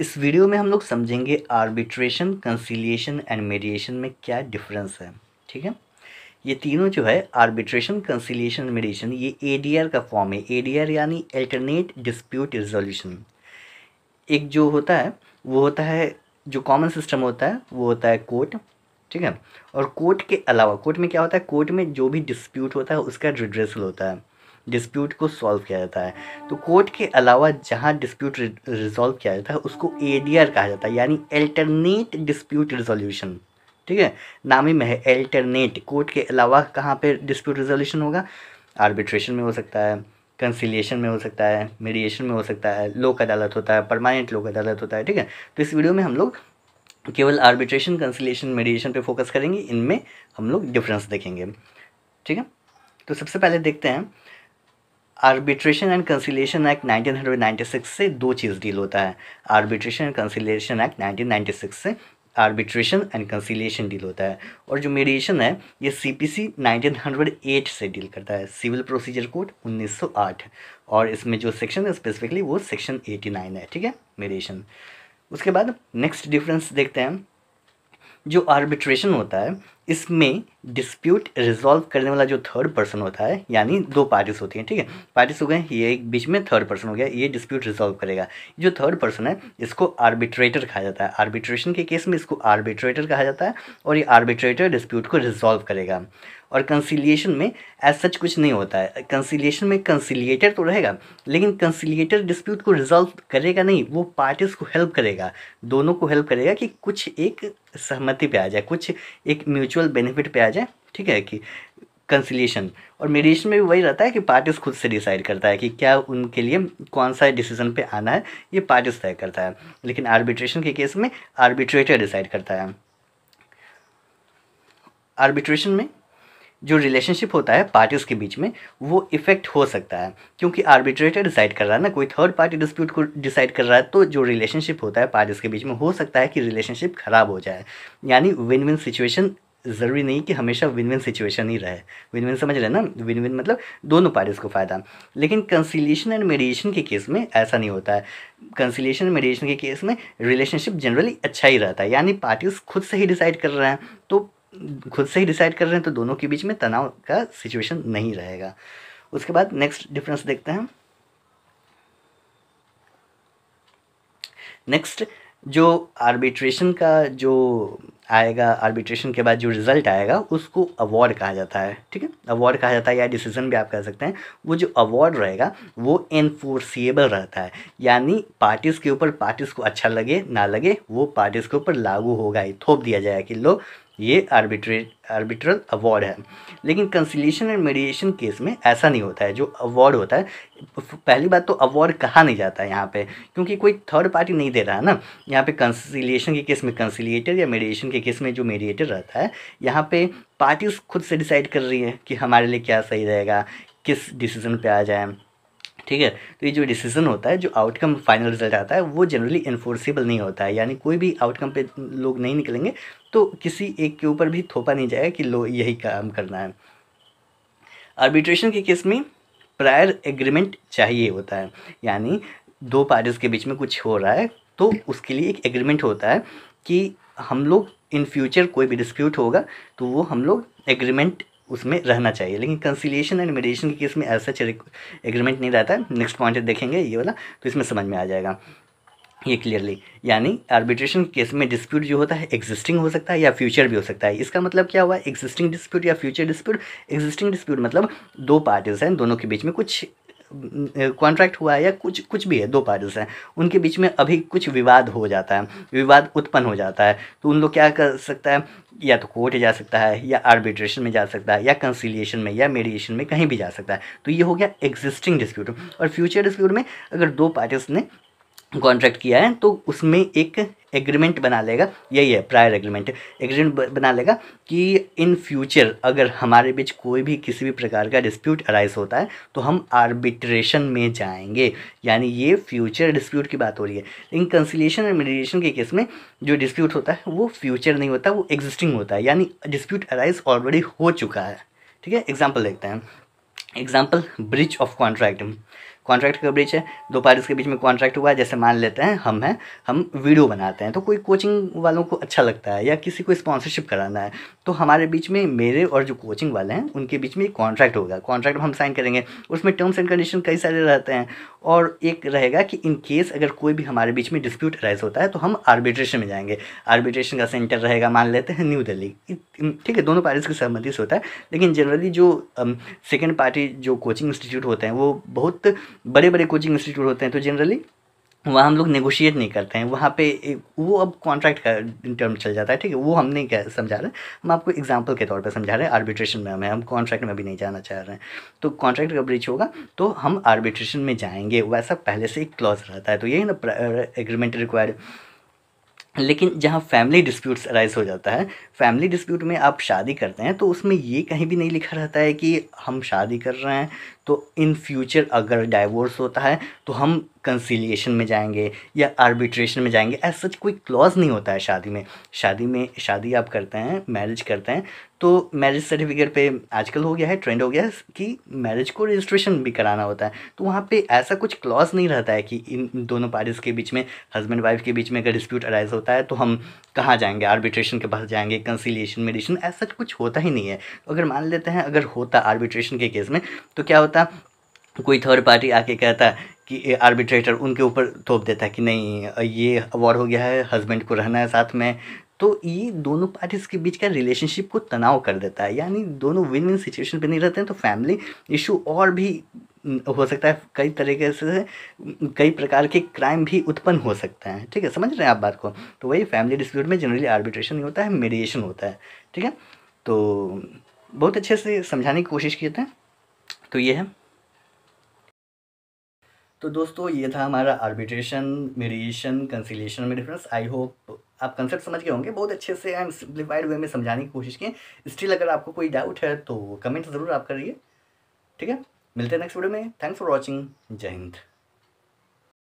इस वीडियो में हम लोग समझेंगे आर्बिट्रेशन कंसीलिएशन एंड मेडिएशन में क्या डिफरेंस है ठीक है ये तीनों जो है आर्बिट्रेशन कंसीलिएशन एंड मेडिएशन ये ए का फॉर्म है ए यानी अल्टरनेट डिस्प्यूट रिजोल्यूशन एक जो होता है वो होता है जो कॉमन सिस्टम होता है वो होता है कोर्ट ठीक है और कोर्ट के अलावा कोर्ट में क्या होता है कोर्ट में जो भी डिस्प्यूट होता है उसका रिड्रेसल होता है डिस्प्यूट को सॉल्व किया जाता है तो कोर्ट के अलावा जहाँ डिस्प्यूट रिजॉल्व किया जाता है उसको ए कहा जाता है यानी एल्टरनेट डिस्प्यूट रिजोल्यूशन ठीक है नाम ही में है एल्टरनेट कोर्ट के अलावा कहाँ पर डिस्प्यूट रिजोल्यूशन होगा आर्बिट्रेशन में हो सकता है कंसिलिएशन में हो सकता है मीडिएशन में हो सकता है लोक अदालत होता है परमानेंट लोक अदालत होता है ठीक है तो इस वीडियो में हम लोग केवल आर्बिट्रेशन कंसिलिएशन मेडिएशन पे फोकस करेंगे इनमें हम लोग डिफरेंस देखेंगे ठीक है तो सबसे पहले देखते हैं आर्बिट्रेशन एंड कंसिलेशन एक्ट 1996 से दो चीज़ डील होता है आर्बिट्रेशन एंड कंसिलेशन एक्ट 1996 से आर्बिट्रेशन एंड कंसिलेशन डील होता है और जो मेडिएशन है ये सीपीसी 1908 से डील करता है सिविल प्रोसीजर कोड 1908 और इसमें जो सेक्शन है स्पेसिफिकली वो सेक्शन 89 है ठीक है मेडिएशन उसके बाद नेक्स्ट डिफरेंस देखते हैं जो आर्बिट्रेशन होता है इसमें डिस्प्यूट रिजॉल्व करने वाला जो थर्ड पर्सन होता है यानी दो पार्टीज होती हैं ठीक है पार्टीज हो गए ये एक बीच में थर्ड पर्सन हो गया ये डिस्प्यूट रिजॉल्व करेगा जो थर्ड पर्सन है इसको आर्बिट्रेटर कहा जाता है आर्बिट्रेशन के केस में इसको आर्बिट्रेटर कहा जाता है और ये आर्बिट्रेटर डिस्प्यूट को रिजॉल्व करेगा और कंसिलिएशन में एज सच कुछ नहीं होता है कंसिलिएशन में कंसिलिएटर तो रहेगा लेकिन कंसिलिएटर डिस्प्यूट को रिजॉल्व करेगा नहीं वो पार्टीज़ को हेल्प करेगा दोनों को हेल्प करेगा कि कुछ एक सहमति पे आ जाए कुछ एक म्यूचुअल म्यूचुअल बेनिफिट पे आ जाए ठीक है कि कंसिलिएशन और मेडिएशन में भी वही रहता है कि पार्टीज खुद से डिसाइड करता है कि क्या उनके लिए कौन सा डिसीजन पे आना है ये पार्टीज तय करता है लेकिन आर्बिट्रेशन के केस में आर्बिट्रेटर डिसाइड करता है आर्बिट्रेशन में जो रिलेशनशिप होता है पार्टीज़ के बीच में वो इफेक्ट हो सकता है क्योंकि आर्बिट्रेटर डिसाइड कर रहा है ना कोई थर्ड पार्टी डिस्प्यूट को डिसाइड कर रहा है तो जो रिलेशनशिप होता है पार्टीज़ के बीच में हो सकता है कि रिलेशनशिप ख़राब हो जाए यानी विन विन सिचुएशन ज़रूरी नहीं कि हमेशा विन विन सिचुएशन ही रहे विन विन समझ रहे ना विन विन मतलब दोनों पार्टीज़ को फ़ायदा लेकिन कंसिलेशन एंड मेडिएशन के केस में ऐसा नहीं होता है कंसिलेशन एंड मेडिएशन के केस में रिलेशनशिप जनरली अच्छा ही रहता है यानी पार्टीज़ खुद से ही डिसाइड कर रहे हैं तो खुद से ही डिसाइड कर रहे हैं तो दोनों के बीच में तनाव का सिचुएशन नहीं रहेगा उसके बाद नेक्स्ट डिफरेंस देखते हैं नेक्स्ट जो आर्बिट्रेशन का जो आएगा आर्बिट्रेशन के बाद जो रिज़ल्ट आएगा उसको अवार्ड कहा जाता है ठीक है अवार्ड कहा जाता है या डिसीजन भी आप कह सकते हैं वो जो अवार्ड रहेगा वो एनफोर्सिएबल रहता है यानी पार्टीज़ के ऊपर पार्टीज़ को अच्छा लगे ना लगे वो पार्टीज़ के ऊपर लागू होगा ही थोप दिया जाएगा कि लोग ये आर्बिट्रेट आर्बिट्रल अवार्ड है लेकिन कंसिलेशन एंड मेडिएशन केस में ऐसा नहीं होता है जो अवार्ड होता है पहली बात तो अवार्ड कहा नहीं जाता है यहाँ पे क्योंकि कोई थर्ड पार्टी नहीं दे रहा है ना यहाँ पे कंसिलेशन के केस में कंसिलिएटर या मेडिएशन के केस में जो मेडिएटर रहता है यहाँ पे पार्टीज खुद से डिसाइड कर रही है कि हमारे लिए क्या सही रहेगा किस डिसीजन पर आ जाए ठीक है तो ये जो डिसीजन होता है जो आउटकम फाइनल रिजल्ट आता है वो जनरली इन्फोर्सेबल नहीं होता है यानी कोई भी आउटकम पे लोग नहीं निकलेंगे तो किसी एक के ऊपर भी थोपा नहीं जाएगा कि लो यही काम करना है आर्बिट्रेशन के केस में प्रायर एग्रीमेंट चाहिए होता है यानी दो पार्टीज़ के बीच में कुछ हो रहा है तो उसके लिए एक एग्रीमेंट होता है कि हम लोग इन फ्यूचर कोई भी डिस्प्यूट होगा तो वो हम लोग एग्रीमेंट उसमें रहना चाहिए लेकिन कंसिलिएशन एंड मेडिएशन के केस में ऐसा एग्रीमेंट नहीं रहता है नेक्स्ट पॉइंट देखेंगे ये वाला तो इसमें समझ में आ जाएगा ये क्लियरली यानी आर्बिट्रेशन केस में डिस्प्यूट जो होता है एग्जिस्टिंग हो सकता है या फ्यूचर भी हो सकता है इसका मतलब क्या हुआ एग्जिस्टिंग डिस्प्यूट या फ्यूचर डिस्प्यूट एग्जिस्टिंग डिस्प्यूट मतलब दो पार्टीज हैं दोनों के बीच में कुछ कॉन्ट्रैक्ट हुआ है या कुछ कुछ भी है दो पार्टीज हैं उनके बीच में अभी कुछ विवाद हो जाता है विवाद उत्पन्न हो जाता है तो उन लोग क्या कर सकता है या तो कोर्ट जा सकता है या आर्बिट्रेशन में जा सकता है या कंसिलिएशन में या मेडिएशन में कहीं भी जा सकता है तो ये हो गया एग्जिस्टिंग डिस्प्यूट और फ्यूचर डिस्प्यूट में अगर दो पार्टीज ने कॉन्ट्रैक्ट किया है तो उसमें एक एग्रीमेंट बना लेगा यही है प्रायर एग्रीमेंट एग्रीमेंट बना लेगा कि इन फ्यूचर अगर हमारे बीच कोई भी किसी भी प्रकार का डिस्प्यूट अराइज होता है तो हम आर्बिट्रेशन में जाएंगे यानी ये फ्यूचर डिस्प्यूट की बात हो रही है लेकिन कंसिलेशन और मेडिटेशन के केस में जो डिस्प्यूट होता है वो फ्यूचर नहीं होता वो एग्जिस्टिंग होता है यानी डिस्प्यूट अराइज ऑलरेडी हो चुका है ठीक है एग्जाम्पल देखते हैं example breach of contract contract coverage है दो पार्टीज के बीच में कॉन्ट्रैक्ट हुआ है जैसे मान लेते हैं हम हैं हम वीडियो बनाते हैं तो कोई कोचिंग वालों को अच्छा लगता है या किसी को स्पॉन्सरशिप कराना है तो हमारे बीच में मेरे और जो कोचिंग वाले हैं उनके बीच में एक कॉन्ट्रैक्ट होगा कॉन्ट्रैक्ट हम साइन करेंगे उसमें टर्म्स एंड कंडीशन कई सारे रहते हैं और एक रहेगा कि इन केस अगर कोई भी हमारे बीच में डिस्प्यूट अराइज होता है तो हम आर्बिट्रेशन में जाएंगे आर्बिट्रेशन का सेंटर रहेगा मान लेते हैं न्यू दिल्ली ठीक है दोनों पार्टीज़ की सहमति से होता है लेकिन जनरली जो सेकेंड um, पार्टी जो कोचिंग इंस्टीट्यूट होते हैं वो बहुत बड़े बड़े कोचिंग इंस्टीट्यूट होते हैं तो जनरली वहाँ हम लोग नेगोशिएट नहीं करते हैं वहाँ पे वो अब कॉन्ट्रैक्ट का टर्म चल जाता है ठीक है वो हम नहीं कह समझा रहे हम आपको एग्जांपल के तौर पे समझा रहे हैं आर्बिट्रेशन में हमें हम कॉन्ट्रैक्ट में भी नहीं जाना चाह रहे हैं तो कॉन्ट्रैक्ट का ब्रिच होगा तो हम आर्बिट्रेशन में जाएंगे वैसा पहले से एक क्लॉज रहता है तो यही ना एग्रीमेंट रिक्वायर्ड लेकिन जहाँ फैमिली डिस्प्यूट्स अराइज हो जाता है फैमिली डिस्प्यूट में आप शादी करते हैं तो उसमें ये कहीं भी नहीं लिखा रहता है कि हम शादी कर रहे हैं तो इन फ्यूचर अगर डाइवोर्स होता है तो हम कंसीलिएशन में जाएंगे या आर्बिट्रेशन में जाएंगे ऐसा सच तो कोई क्लॉज नहीं होता है शादी में शादी में शादी आप करते हैं मैरिज करते हैं तो मैरिज सर्टिफिकेट पे आजकल हो गया है ट्रेंड हो गया है कि मैरिज को रजिस्ट्रेशन भी कराना होता है तो वहाँ पे ऐसा कुछ क्लॉज नहीं रहता है कि इन दोनों पार्टीज़ के बीच में हस्बैंड वाइफ के बीच में अगर डिस्प्यूट अराइज होता है तो हम कहाँ जाएंगे आर्बिट्रेशन के पास जाएंगे कंसीलिएशन मेडिशन ऐसा कुछ होता ही नहीं है तो अगर मान लेते हैं अगर होता आर्बिट्रेशन के केस में तो क्या होता कहता कोई थर्ड पार्टी आके कहता कि आर्बिट्रेटर उनके ऊपर थोप देता कि नहीं ये वॉर हो गया है हस्बैंड को रहना है साथ में तो ये दोनों पार्टीज के बीच का रिलेशनशिप को तनाव कर देता है यानी दोनों विन विन सिचुएशन पे नहीं रहते हैं तो फैमिली इशू और भी हो सकता है कई तरीके से कई प्रकार के क्राइम भी उत्पन्न हो सकते हैं ठीक है समझ रहे हैं आप बात को तो वही फैमिली डिस्प्यूट में जनरली आर्बिट्रेशन नहीं होता है मेडिएशन होता है ठीक है तो बहुत अच्छे से समझाने की कोशिश किए थे तो ये है तो दोस्तों ये था हमारा आर्बिट्रेशन मेडिएशन कंसिलेशन में डिफरेंस आई होप आप कंसेप्ट समझ गए होंगे बहुत अच्छे से एंड सिंप्लीफाइड वे में समझाने की कोशिश किए स्टिल अगर आपको कोई डाउट है तो कमेंट ज़रूर आप करिए ठीक है मिलते हैं नेक्स्ट वीडियो में थैंक्स फॉर वॉचिंग जय हिंद